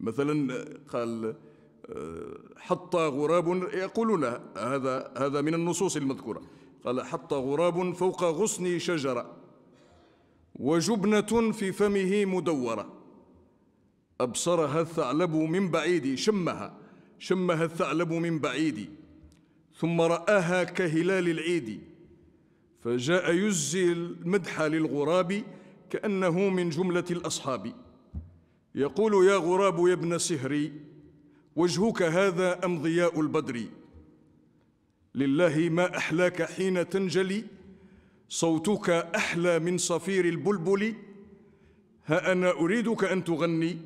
مثلا قال آه، حط غراب يقولون هذا هذا من النصوص المذكورة قال حط غراب فوق غصن شجرة وجبنة في فمه مدورة أبصرها الثعلب من بعيد شمها شمها الثعلب من بعيد ثم رآها كهلال العيد فجاء يزي المدح للغراب كأنه من جملة الأصحاب يقول يا غراب يا ابن سهري وجهك هذا أم ضياء البدر لله ما أحلاك حين تنجلي صوتك أحلى من صفير البلبل ها أنا أريدك أن تغني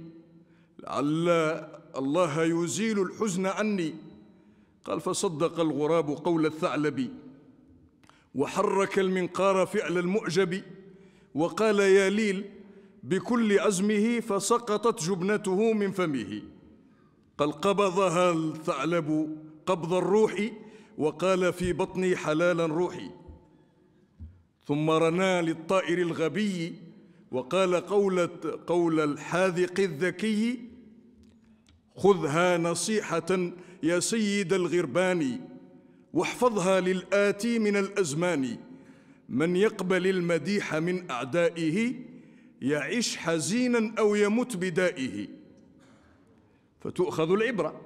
لعل الله يزيل الحزن عني قال فصدق الغراب قول الثعلب وحرك المنقار فعل المعجب وقال يا ليل بكل أزمه فسقطت جبنته من فمه قد قبضها الثعلب قبض الروح وقال في بطني حلالا روحي ثم رنا للطائر الغبي وقال قولة قول الحاذق الذكي خذها نصيحة يا سيد الغربان واحفظها للآتي من الأزمان من يقبل المديح من أعدائه يعيش حزينا أو يمت بدائه فتؤخذ العبرة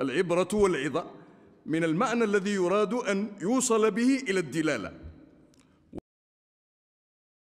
العبرة والعظة من المعنى الذي يراد أن يوصل به إلى الدلالة